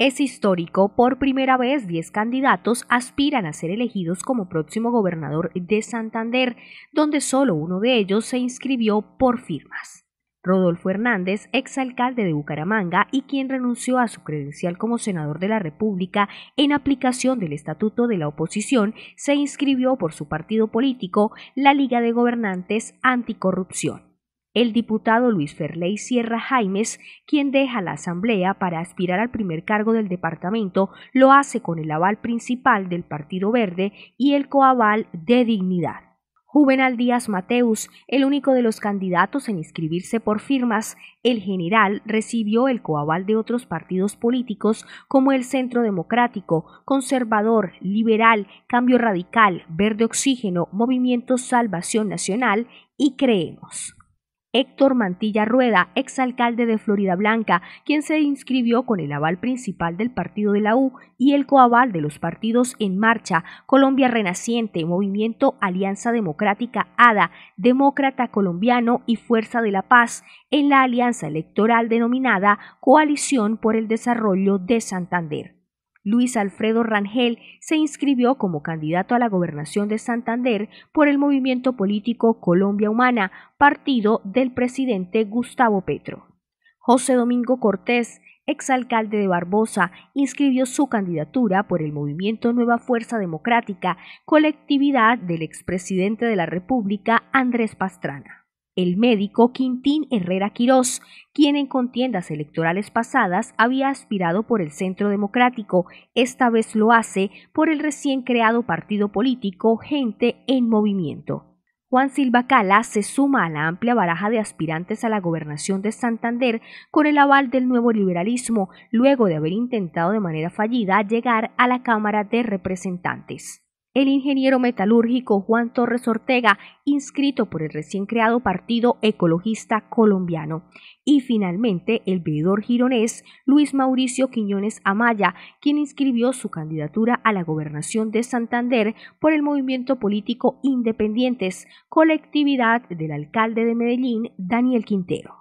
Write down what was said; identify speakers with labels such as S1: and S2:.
S1: Es histórico, por primera vez 10 candidatos aspiran a ser elegidos como próximo gobernador de Santander, donde solo uno de ellos se inscribió por firmas. Rodolfo Hernández, exalcalde de Bucaramanga y quien renunció a su credencial como senador de la República en aplicación del Estatuto de la Oposición, se inscribió por su partido político, la Liga de Gobernantes Anticorrupción el diputado Luis Ferley Sierra Jaimes, quien deja la Asamblea para aspirar al primer cargo del departamento, lo hace con el aval principal del Partido Verde y el coaval de Dignidad. Juvenal Díaz Mateus, el único de los candidatos en inscribirse por firmas, el general recibió el coaval de otros partidos políticos como el Centro Democrático, Conservador, Liberal, Cambio Radical, Verde Oxígeno, Movimiento Salvación Nacional y Creemos. Héctor Mantilla Rueda, exalcalde de Florida Blanca, quien se inscribió con el aval principal del partido de la U y el coaval de los partidos En Marcha, Colombia Renaciente, Movimiento Alianza Democrática ADA, Demócrata Colombiano y Fuerza de la Paz, en la alianza electoral denominada Coalición por el Desarrollo de Santander. Luis Alfredo Rangel se inscribió como candidato a la gobernación de Santander por el movimiento político Colombia Humana, partido del presidente Gustavo Petro. José Domingo Cortés, exalcalde de Barbosa, inscribió su candidatura por el movimiento Nueva Fuerza Democrática, colectividad del expresidente de la República Andrés Pastrana el médico Quintín Herrera Quirós, quien en contiendas electorales pasadas había aspirado por el Centro Democrático, esta vez lo hace por el recién creado partido político Gente en Movimiento. Juan Silva Cala se suma a la amplia baraja de aspirantes a la gobernación de Santander con el aval del nuevo liberalismo, luego de haber intentado de manera fallida llegar a la Cámara de Representantes el ingeniero metalúrgico Juan Torres Ortega, inscrito por el recién creado Partido Ecologista Colombiano, y finalmente el veedor gironés Luis Mauricio Quiñones Amaya, quien inscribió su candidatura a la gobernación de Santander por el movimiento político Independientes, colectividad del alcalde de Medellín, Daniel Quintero.